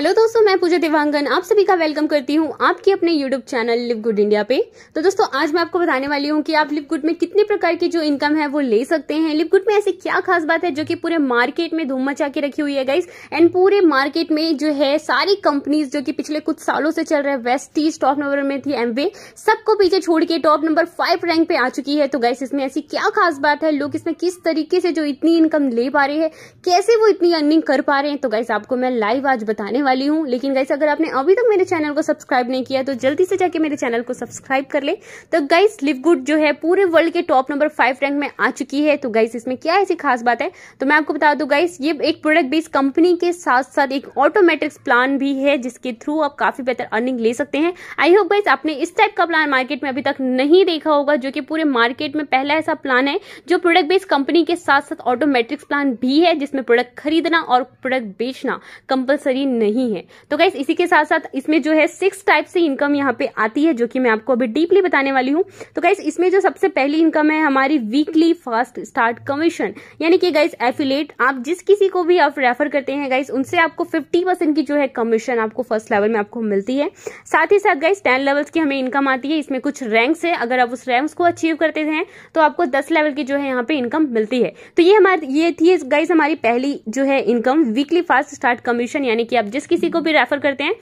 hello दोस्तों मैं पूजा देवांगन आप सभी का वेलकम करती हूँ आपके अपने YouTube channel live good India पे तो दोस्तों आज मैं आपको बताने वाली हूँ कि आप लिव गुड में कितने प्रकार की जो इनकम है वो ले सकते हैं लिव गुड में ऐसी क्या खास बात है जो कि पूरे मार्केट में धूम मचा के रखी हुई है गाइस एंड पूरे मार्केट में जो है सारी कंपनीज जो की पिछले कुछ सालों से चल रहे वेस्टीज टॉप नंबर में थी एमवे सबको पीछे छोड़ के टॉप नंबर फाइव रैंक पे आ चुकी है तो गाइस इसमें ऐसी क्या खास बात है लोग इसमें किस तरीके से जो इतनी इनकम ले पा रहे हैं कैसे वो इतनी अर्निंग कर पा रहे हैं तो गाइस आपको मैं लाइव आज बताने वाली हूँ लेकिन गाइस अगर आपने अभी तक मेरे चैनल को सब्सक्राइब नहीं किया तो जल्दी से जाके मेरे चैनल को सब्सक्राइब कर ले तो गाइस लिव गुड जो है पूरे वर्ल्ड के टॉप नंबर फाइव रैंक में आ चुकी है तो गाइस इसमें क्या ऐसी खास बात है तो मैं आपको बता दूँ गाइस ये एक प्रोडक्ट बेस्ड कंपनी के साथ साथ एक ऑटोमेटिक्स प्लान भी है जिसके थ्रू आप काफी बेहतर अर्निंग ले सकते हैं आई होप गाइस आपने इस टाइप का प्लान मार्केट में अभी तक नहीं देखा होगा जो कि पूरे मार्केट में पहला ऐसा प्लान है जो प्रोडक्ट बेस्ड कंपनी के साथ साथ ऑटोमेट्रिक्स प्लान भी है जिसमें प्रोडक्ट खरीदना और प्रोडक्ट बेचना कंपलसरी नहीं नहीं है तो गाइस इसी के साथ साथ इसमें जो है सिक्स टाइप से इनकम यहाँ पे आती है जो कि मैं आपको अभी डीपली बताने वाली हूँ तो गाइस इसमें जो सबसे पहली इनकम है हमारी वीकली फर्स्ट स्टार्ट कमीशन यानी कि गाइस एफिलेट आप जिस किसी को भी आप रेफर करते हैं गाइस उनसे आपको फिफ्टी परसेंट की जो है कमीशन आपको फर्स्ट लेवल में आपको मिलती है साथ ही साथ गाइस टेन लेवल्स की हमें इनकम आती है इसमें कुछ रैंक्स है अगर आप उस रैंक्स को अचीव करते हैं तो आपको दस लेवल की जो है यहाँ पे इनकम मिलती है तो ये हमारी ये थी गाइस हमारी पहली जो है income weekly fast start commission यानी कि आप जिस किसी को भी रेफर करते हैं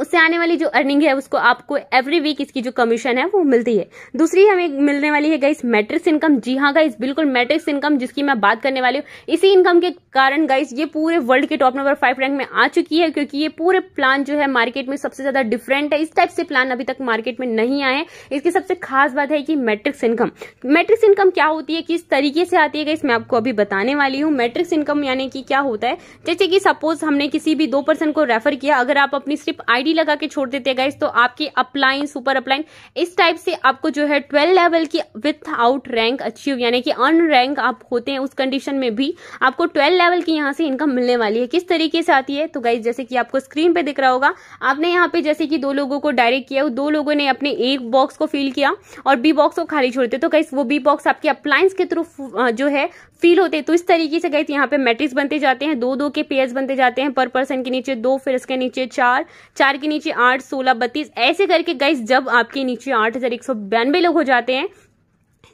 उससे आने वाली जो अर्निंग है उसको आपको एवरी वीक इसकी जो कमीशन है वो मिलती है दूसरी हमें मिलने वाली है गाइस मैट्रिक्स इनकम जी हाँ गाइस बिल्कुल मैट्रिक्स इनकम जिसकी मैं बात करने वाली हूँ इसी इनकम के कारण गाइस ये पूरे वर्ल्ड के टॉप नंबर फाइव रैंक में आ चुकी है क्योंकि ये पूरे प्लान जो है मार्केट में सबसे ज्यादा डिफरेंट है इस टाइप से प्लान अभी तक मार्केट में नहीं आए इसकी सबसे खास बात है कि मैट्रिक्स इनकम मैट्रिक्स इनकम क्या होती है किस तरीके से आती है गाइस मैं आपको अभी बताने वाली हूँ मैट्रिक्स इनकम यानी कि क्या होता है जैसे कि सपोज हमने किसी भी दो पर्सन को रेफर किया अगर आप अपनी सिर्फ आईडी डोरी लगा के छोड़ देते हैं गाइस तो आपके अपलाइन सुपर अपलाइन इस टाइप से आपको जो है ट्वेल्व लेवल की विथ आउट रैंक अचीव यानी कि अन रैंक आप होते हैं उस कंडीशन में भी आपको ट्वेल्व लेवल की यहाँ से इनकम मिलने वाली है किस तरीके से आती है तो गाइज जैसे कि आपको स्क्रीन पे दिख रहा होगा आपने यहाँ पे जैसे कि दो लोगों को डायरेक्ट किया दो लोगों ने अपने एक बॉक्स को फिल किया और बी बॉक्स को खाली छोड़ते तो गाइस वो बी बॉक्स आपके अप्लायंस के थ्रू जो है फील होते हैं तो इस तरीके से गाइस यहाँ पे मैट्रिक्स बनते जाते हैं दो दो के पेयर्स बनते जाते हैं पर पर्सन के नीचे दो फिर इसके नीचे चार चार के नीचे आठ सोलह बत्तीस ऐसे करके गाइस जब आपके नीचे आठ हजार एक सौ बयानबे लोग हो जाते हैं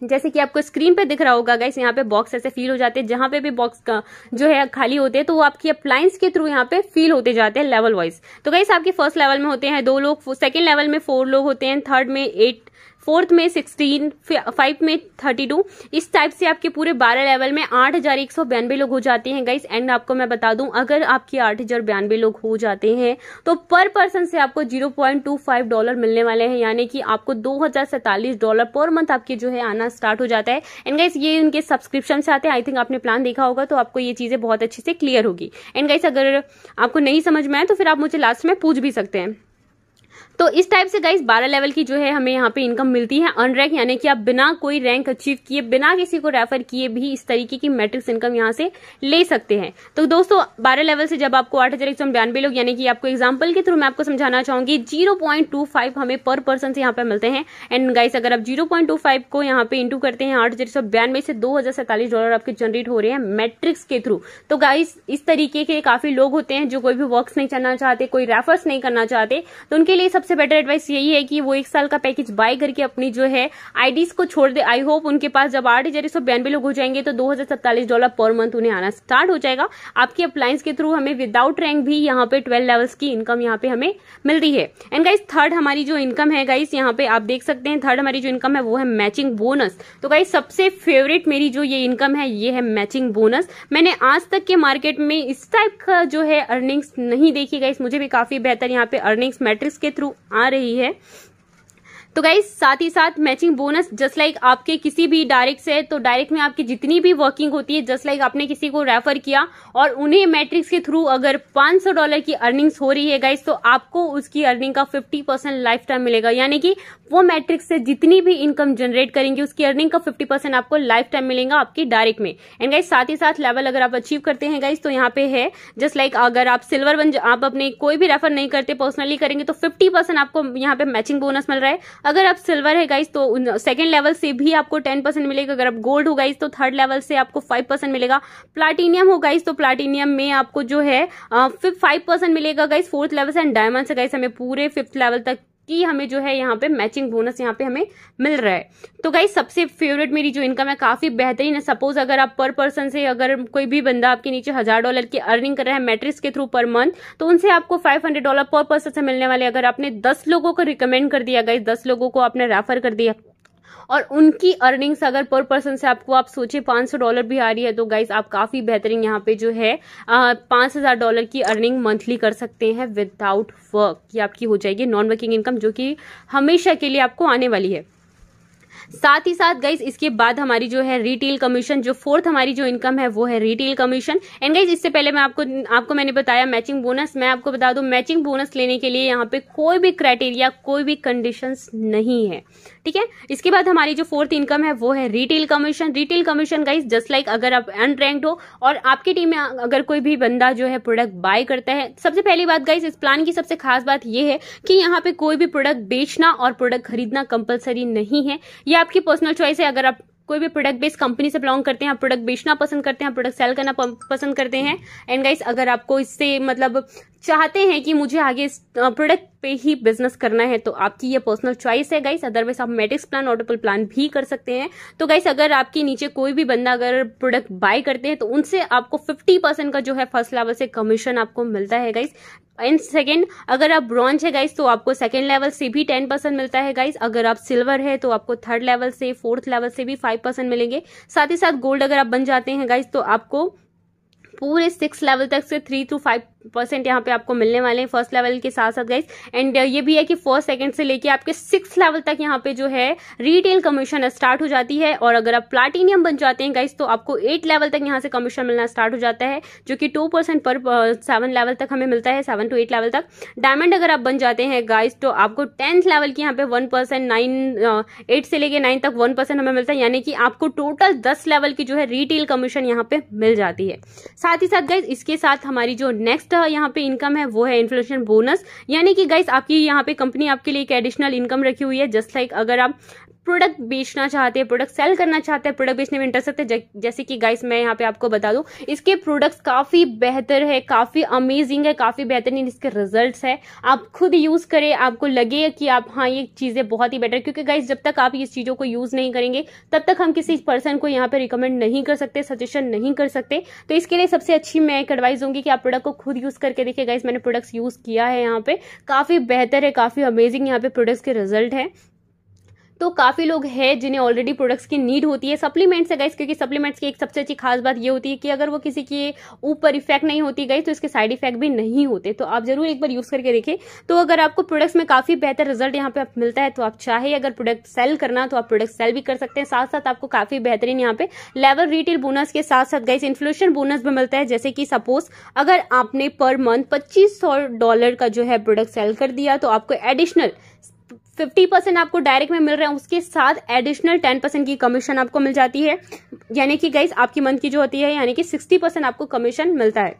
जैसे कि आपको स्क्रीन पे दिख रहा होगा गाइस यहाँ पे बॉक्स ऐसे फील हो जाते हैं जहां पे भी बॉक्स का जो है खाली होते हैं तो वो आपकी अप्लायंस के थ्रू यहाँ पे फील होते जाते हैं लेवल वाइज तो गाइस आपके फर्स्ट लेवल में होते हैं दो लोग सेकेंड लेवल में फोर लोग होते हैं थर्ड में एट फोर्थ में सिक्सटीन फाइव में थर्टी टू इस टाइप से आपके पूरे बारह लेवल में आठ हजार एक सौ बयानबे लोग हो जाते हैं गाइस एंड आपको मैं बता दूं अगर आपके आठ हजार बयानबे लोग हो जाते हैं तो पर पर्सन से आपको zero point two five dollar मिलने वाले हैं यानी कि आपको दो हजार सैतालीस डॉलर पर मंथ आपके जो है आना स्टार्ट हो जाता है एंड गाइस ये उनके सब्सक्रिप्शन से आते हैं आई थिंक आपने प्लान देखा होगा तो आपको ये चीजें बहुत अच्छे से क्लियर होगी एंड गाइस अगर आपको नहीं समझ में आए तो फिर आप मुझे लास्ट में पूछ भी सकते हैं तो इस टाइप से गाइस 12 लेवल की जो है हमें यहाँ पे इनकम मिलती है अनरैंक यानी कि आप बिना कोई रैंक अचीव किए बिना किसी को रेफर किए भी इस तरीके की मैट्रिक्स इनकम यहाँ से ले सकते हैं तो दोस्तों 12 लेवल से जब आपको आठ हजार एक सौ लोग यानी कि आपको एग्जाम्पल के थ्रू मैं आपको समझाना चाहूंगी जीरो हमें पर पर्सन से यहाँ पे मिलते हैं एंड गाइस अगर आप जीरो को यहाँ पे इंटू करते हैं आठ से दो डॉलर आपके जनरेट हो रहे हैं मैट्रिक्स के थ्रू तो गाइस इस तरीके के काफी लोग होते हैं जो कोई भी वर्क नहीं करना चाहते कोई रेफर्स नहीं करना चाहते तो उनके लिए लिए सबसे बेटर एडवाइस यही है कि वो एक साल का पैकेज बाय करके अपनी जो है आईडीज को छोड़ दे आई होप उनके पास जब आठ हजार सौ बयानवे लोग हो जाएंगे तो दो हजार सत्तालीस डॉलर पर मंथ उन्हें आना स्टार्ट हो जाएगा आपकी अप्लायंस के थ्रू हमें विदाउट रैंक भी यहाँ पे ट्वेल्व लेवल्स की इनकम यहाँ पे हमें मिलती है एंड गाइस थर्ड हमारी जो इनकम है गाइस यहाँ पे आप देख सकते हैं थर्ड हमारी जो इनकम है वो है मैचिंग बोनस तो गाइस सबसे फेवरेट मेरी जो ये इनकम है ये है मैचिंग बोनस मैंने आज तक के मार्केट में इस टाइप का जो है अर्निंग्स नहीं देखी गाइस मुझे भी काफी बेहतर यहाँ पे अर्निंग्स मैट्रिक्स के थ्रू आ रही है तो गाइज साथ ही साथ मैचिंग बोनस जस्ट लाइक आपके किसी भी डायरेक्ट से तो डायरेक्ट में आपकी जितनी भी वर्किंग होती है जस्ट लाइक आपने किसी को रेफर किया और उन्हें मैट्रिक्स के थ्रू अगर 500 डॉलर की अर्निंग्स हो रही है गाइज तो आपको उसकी अर्निंग का 50 परसेंट लाइफ टाइम मिलेगा यानी कि वो मैट्रिक्स से जितनी भी इनकम जनरेट करेंगे उसकी अर्निंग का फिफ्टी परसेंट आपको लाइफ टाइम मिलेगा आपके डायरेक्ट में एंड गाइज साथ ही साथ लेवल अगर आप अचीव करते हैं गाइज तो यहाँ पे है जस्ट लाइक अगर आप सिल्वर बन आप अपने कोई भी रेफर नहीं करते पर्सनली करेंगे तो फिफ्टी आपको यहाँ पे मैचिंग बोनस मिल रहा है अगर आप सिल्वर है गाइस तो सेकंड लेवल से भी आपको टेन परसेंट मिलेगा अगर आप गोल्ड हो गाइस तो थर्ड लेवल से आपको फाइव परसेंट मिलेगा प्लाटिनियम हो गाइस तो प्लाटिनियम में आपको जो है फाइव परसेंट मिलेगा गाइस फोर्थ लेवल से एंड डायमंड से गाइस हमें पूरे फिफ्थ लेवल तक की हमें जो है यहाँ पे मैचिंग बोनस यहाँ पे हमें मिल रहा है तो गाई सबसे फेवरेट मेरी जो इनकम है काफ़ी बेहतरीन है सपोज अगर आप पर पर्सन से अगर कोई भी बंदा आपके नीचे हज़ार डॉलर की अर्निंग कर रहा है मैट्रिक्स के थ्रू पर मंथ तो उनसे आपको five hundred dollar per person से मिलने वाले अगर आपने दस लोगों को रिकमेंड कर दिया गाई दस लोगों को आपने रेफर कर दिया और उनकी अर्निंग्स अगर पर पर्सन से आपको आप सोचे पांच सौ डॉलर भी आ रही है तो गाइज आप काफ़ी बेहतरीन यहाँ पे जो है पांच हज़ार डॉलर की अर्निंग मंथली कर सकते हैं विदाउट वर्क ये आपकी हो जाएगी नॉन वर्किंग इनकम जो कि हमेशा के लिए आपको आने वाली है साथ ही साथ गाइज इसके बाद हमारी जो है रिटेल कमीशन जो फोर्थ हमारी जो इनकम है वो है रिटेल कमीशन एंड गाइज इससे पहले मैं आपको आपको मैंने बताया मैचिंग बोनस मैं आपको बता दू मैचिंग बोनस लेने के लिए यहाँ पे कोई भी क्राइटेरिया कोई भी कंडीशन नहीं है ठीक है इसके बाद हमारी जो फोर्थ इनकम है वो है retail commission retail commission guys just like अगर आप अनरैंक्ड हो और आपकी टीम में अगर कोई भी बंदा जो है प्रोडक्ट बाय करता है सबसे पहली बात गाइज इस प्लान की सबसे खास बात यह है कि यहाँ पे कोई भी प्रोडक्ट बेचना और प्रोडक्ट खरीदना कंपलसरी नहीं है या आपकी पर्सनल चॉइस है अगर आप कोई भी प्रोडक्ट बेस्ड कंपनी से बिलोंग करते हैं आप प्रोडक्ट बेचना पसंद करते हैं आप प्रोडक्ट सेल करना पसंद करते हैं एंड गाइस अगर आपको इससे मतलब चाहते हैं कि मुझे आगे इस प्रोडक्ट पे ही बिजनेस करना है तो आपकी ये पर्सनल चॉइस है गाइस अदरवाइज आप मेटिक्स प्लान ऑटोपल प्लान भी कर सकते हैं तो गाइस अगर आपके नीचे कोई भी बंदा अगर प्रोडक्ट बाय करते हैं तो उनसे आपको 50 परसेंट का जो है फर्स्ट लेवल से कमीशन आपको मिलता है गाइस एंड सेकेंड अगर आप ब्रॉन्ज है गाइस तो आपको सेकेंड लेवल से भी टेन परसेंट मिलता है गाइस अगर आप सिल्वर है तो आपको थर्ड लेवल से फोर्थ लेवल से भी फाइव परसेंट मिलेंगे साथ ही साथ गोल्ड अगर आप बन जाते हैं गाइस तो आपको पूरे सिक्स लेवल तक से थ्री टू फाइव परसेंट यहाँ पे आपको मिलने वाले हैं फर्स्ट लेवल के साथ साथ गाइस एंड uh, ये भी है कि फर्स्ट सेकंड से लेके आपके सिक्स लेवल तक यहाँ पे जो है रिटेल कमीशन स्टार्ट हो जाती है और अगर आप प्लाटिनियम बन जाते हैं गाइस तो आपको एट लेवल तक यहाँ से कमीशन मिलना स्टार्ट हो जाता है जो कि टू परसेंट पर सेवन uh, लेवल तक हमें मिलता है सेवन टू एट लेवल तक डायमंड अगर आप बन जाते हैं गाइस तो आपको टेंथ लेवल की यहाँ पे वन परसेंट नाइन एट से लेके नाइन तक वन हमें मिलता है यानी कि आपको टोटल दस लेवल की जो है रिटेल कमीशन यहाँ पे मिल जाती है साथ ही साथ गाइज इसके साथ हमारी जो नेक्स्ट यहाँ पे इनकम है वो है इन्फ्लेशन बोनस यानी कि गाइस आपकी यहाँ पे कंपनी आपके लिए एक एडिशनल इनकम रखी हुई है जस्ट लाइक like अगर आप प्रोडक्ट बेचना चाहते हैं प्रोडक्ट सेल करना चाहते हैं प्रोडक्ट बेचने में इंटरेस्ट है जैसे कि गाइस मैं यहाँ पे आपको बता दूं इसके प्रोडक्ट्स काफ़ी बेहतर है काफ़ी अमेजिंग है काफ़ी बेहतरीन इसके रिजल्ट है आप खुद यूज़ करें आपको लगे कि आप हाँ ये चीज़ें बहुत ही बेटर क्योंकि गाइस जब तक आप इस चीज़ों को यूज़ नहीं करेंगे तब तक हम किसी पर्सन को यहाँ पे रिकमेंड नहीं कर सकते सजेशन नहीं कर सकते तो इसके लिए सबसे अच्छी मैं एक एडवाइस दूंगी कि आप प्रोडक्ट को खुद यूज़ करके देखिए गाइस मैंने प्रोडक्ट्स यूज़ किया है यहाँ पे काफ़ी बेहतर है काफ़ी अमेजिंग यहाँ पे प्रोडक्ट्स के रिजल्ट है तो काफ़ी लोग हैं जिन्हें ऑलरेडी प्रोडक्ट्स की नीड होती है सप्लीमेंट्स है गाइस क्योंकि सप्लीमेंट्स की एक सबसे अच्छी खास बात ये होती है कि अगर वो किसी के ऊपर इफेक्ट नहीं होती गई तो इसके साइड इफेक्ट भी नहीं होते तो आप जरूर एक बार यूज़ करके देखें तो अगर आपको प्रोडक्ट्स में काफ़ी बेहतर रिजल्ट यहाँ पे मिलता है तो आप चाहे अगर प्रोडक्ट सेल करना तो आप प्रोडक्ट सेल भी कर सकते हैं साथ साथ आपको काफ़ी बेहतरीन यहाँ पे लेवल रिटेल बोनस के साथ साथ गाइस इन्फ्लेशन बोनस भी मिलता है जैसे कि सपोज अगर आपने पर मंथ पच्चीस डॉलर का जो है प्रोडक्ट सेल कर दिया तो आपको एडिशनल फिफ्टी परसेंट आपको डायरेक्ट में मिल रहे हैं उसके साथ एडिशनल टेन परसेंट की कमीशन आपको मिल जाती है यानी कि गाइस आपकी मंथ की जो होती है यानी कि सिक्सटी परसेंट आपको कमीशन मिलता है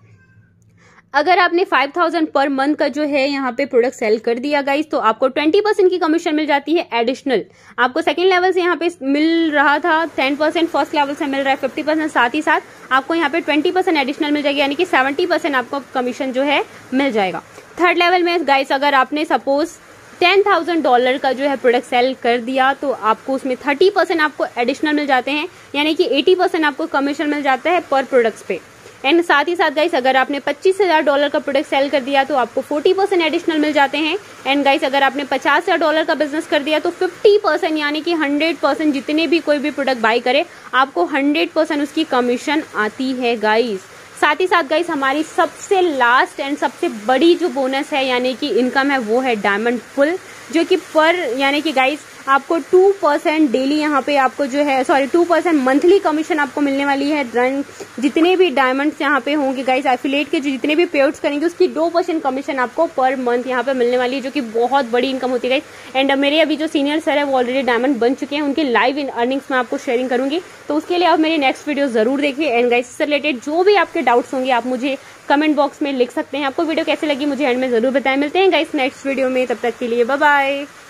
अगर आपने 5000 पर मंथ का जो है यहाँ पे प्रोडक्ट सेल कर दिया गाइस तो आपको 20 परसेंट की कमीशन मिल जाती है एडिशनल आपको सेकंड लेवल से यहाँ पे मिल रहा था टेन परसेंट फर्स्ट लेवल से मिल रहा है फिफ्टी परसेंट साथ ही साथ आपको यहाँ पे ट्वेंटी परसेंट एडिशनल मिल जाएगी यानी कि सेवेंटी परसेंट आपको कमीशन जो है मिल जाएगा थर्ड लेवल में गाइस अगर आपने सपोज टेन थाउजेंड डॉलर का जो है प्रोडक्ट सेल कर दिया तो आपको उसमें थर्टी परसेंट आपको एडिशनल मिल जाते हैं यानी कि एटी परसेंट आपको कमीशन मिल जाता है पर प्रोडक्ट्स पे एंड साथ ही साथ गाइस अगर आपने पच्चीस हज़ार डॉलर का प्रोडक्ट सेल कर दिया तो आपको फोर्टी परसेंट एडिशनल मिल जाते हैं एंड गाइस अगर आपने पचास हज़ार डॉलर का बिजनेस कर दिया तो फिफ्टी परसेंट यानी कि हंड्रेड परसेंट जितने भी कोई भी प्रोडक्ट बाई करे आपको हंड्रेड परसेंट उसकी कमीशन आती है गाइस साथ ही साथ गाइस हमारी सबसे लास्ट एंड सबसे बड़ी जो बोनस है यानी कि इनकम है वो है डायमंड पुल जो कि पर यानी कि गाइस आपको टू परसेंट डेली यहाँ पे आपको जो है sorry two percent monthly commission आपको मिलने वाली है ड्राइंग जितने भी डायमंड्स यहाँ पे होंगे गाइस एफिलेट के जो जितने भी पेआउट्स करेंगे उसकी दो परसेंट कमीशन आपको पर मंथ यहाँ पे मिलने वाली है जो कि बहुत बड़ी इनकम होती है एंड मेरे अभी जो सीनियर सर है वो ऑलरेडी डायमंड बन चुके हैं उनकी लाइव इन अर्निंग्स में आपको शेयरिंग करूंगी तो उसके लिए आप मेरी नेक्स्ट वीडियो जरूर देखिए एंड गाइस से रिलेटेड जो भी आपके डाउट्स होंगे आप मुझे कमेंट बॉक्स में लिख सकते हैं आपको वीडियो कैसे लगी मुझे एंड में जरूर बताएं मिलते हैं गाइस नेक्स्ट वीडियो में तब तक के लिए बाय